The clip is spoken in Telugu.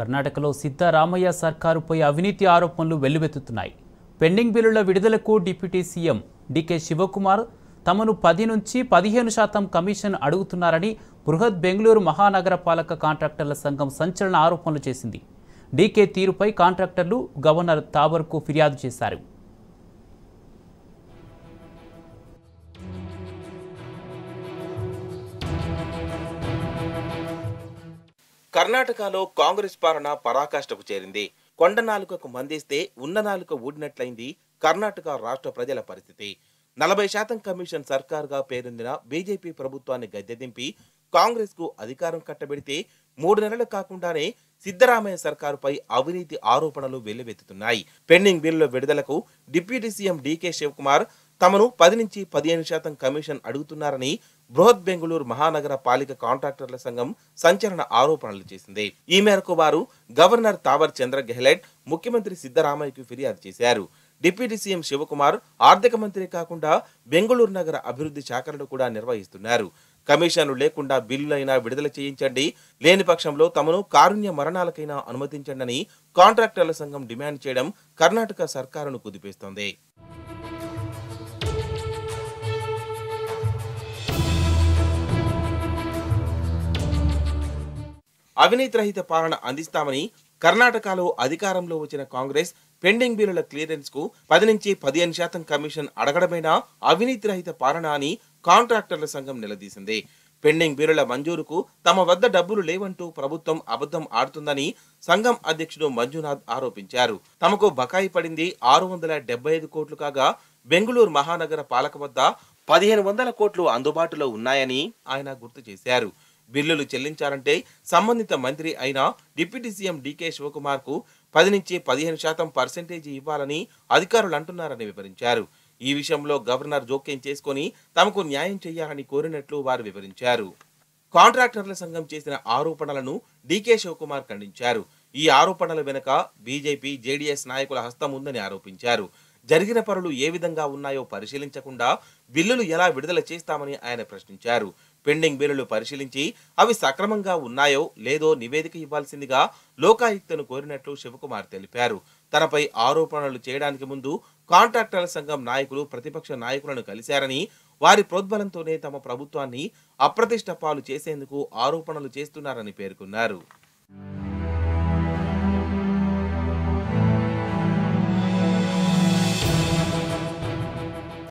కర్ణాటకలో సిద్ధరామయ్య సర్కారుపై అవినీతి ఆరోపణలు వెల్లువెత్తుతున్నాయి పెండింగ్ బిల్లుల విడుదలకు డిప్యూటీ సీఎం డికే శివకుమార్ తమను పది నుంచి పదిహేను శాతం కమిషన్ అడుగుతున్నారని బృహత్ బెంగళూరు మహానగరపాలక కాంట్రాక్టర్ల సంఘం సంచలన ఆరోపణలు చేసింది డీకే తీరుపై కాంట్రాక్టర్లు గవర్నర్ తాబర్కు ఫిర్యాదు చేశారు కర్ణాటకలో కాంగ్రెస్ పాలన పరాకాష్ఠకు చేరింది కొండ నాలుకకు మందిస్తే ఉన్న నాలుక ఊడినట్లయింది కర్ణాటక రాష్ట్ర ప్రజల పరిస్థితి నలభై శాతం కమిషన్ సర్కార్గా పేరొందిన బీజేపీ ప్రభుత్వాన్ని గద్దెదింపి కాంగ్రెస్కు అధికారం కట్టబెడితే మూడు నెలలు కాకుండానే సిద్దరామయ్య సర్కారుపై అవినీతి ఆరోపణలు వెల్లువెత్తుతున్నాయి పెండింగ్ బిల్లుల విడుదలకు డిప్యూటీ సీఎం డీకే శివకుమార్ తమను పది నుంచి పదిహేను శాతం కమిషన్ అడుగుతున్నారని బృహత్ బెంగళూరు మహానగర పాలిక కాంట్రాక్టర్ల సంఘం సంచలన ఆరోపణలు చేసింది ఈ మేరకు వారు గవర్నర్ తావర్ చంద్ర గెహ్లెట్ ముఖ్యమంత్రి సిద్ధరామయ్యకు ఫిర్యాదు చేశారు డిప్యూటీ సీఎం శివకుమార్ ఆర్థిక మంత్రి కాకుండా బెంగళూరు నగర అభివృద్ధి శాఖలను కూడా నిర్వహిస్తున్నారు కమిషన్లు లేకుండా బిల్లులైనా విడుదల చేయించండి లేని పక్షంలో తమను కారుణ్య మరణాలకైనా అనుమతించండి అని కాంట్రాక్టర్ల సంఘం డిమాండ్ చేయడం కర్ణాటక సర్కారును కుదిపేస్తోంది అవినీతి రహిత పాలన అందిస్తామని కర్ణాటకలో అధికారంలో వచ్చిన కాంగ్రెస్ పెండింగ్ బిల్లుల క్లియరెన్స్ కు పది నుంచి పదిహేను శాతం కమిషన్ అడగడమైనా అవినీతి రహిత పాలన అని కాంట్రాక్టర్ల సంఘం నిలదీసింది పెండింగ్ బిల్లుల మంజూరుకు తమ వద్ద డబ్బులు లేవంటూ ప్రభుత్వం అబద్ధం ఆడుతుందని సంఘం అధ్యక్షుడు మంజునాథ్ ఆరోపించారు తమకు బకాయి పడింది ఆరు వందల డెబ్బై ఐదు కోట్లు కాగా బెంగళూరు మహానగర పాలక వద్ద పదిహేను వందల కోట్లు అందుబాటులో ఉన్నాయని ఆయన గుర్తు చేశారు బిల్లులు చెల్లించాలంటే సంబంధిత మంత్రి అయిన డిప్యూటీ సీఎం డీకే శివకుమార్ కు పది నుంచి పదిహేను శాతం పర్సెంటేజ్ ఇవ్వాలని అధికారులు అంటున్నారని వివరించారు ఈ విషయంలో గవర్నర్ జోక్యం చేసుకుని తమకు న్యాయం చేయాలని కోరినట్లు వారు వివరించారు కాంట్రాక్టర్ల సంఘం చేసిన ఆరోపణలను డీకే శివకుమార్ ఖండించారు ఈ ఆరోపణల వెనుక బీజేపీ జేడీఎస్ నాయకుల హస్తం ఉందని ఆరోపించారు జరిగిన పనులు ఏ విధంగా ఉన్నాయో పరిశీలించకుండా బిల్లులు ఎలా విడుదల చేస్తామని ఆయన ప్రశ్నించారు పెండింగ్ బిల్లులు పరిశీలించి అవి సక్రమంగా ఉన్నాయో లేదో నివేదిక ఇవ్వాల్సిందిగా లోకాయుక్తను కోరినట్లు శివకుమార్ తెలిపారు తనపై ఆరోపణలు చేయడానికి ముందు కాంట్రాక్టర్ల సంఘం నాయకులు ప్రతిపక్ష నాయకులను కలిశారని వారి ప్రోద్బలంతోనే తమ ప్రభుత్వాన్ని అప్రతిష్టపాలు చేసేందుకు ఆరోపణలు చేస్తున్నారని పేర్కొన్నారు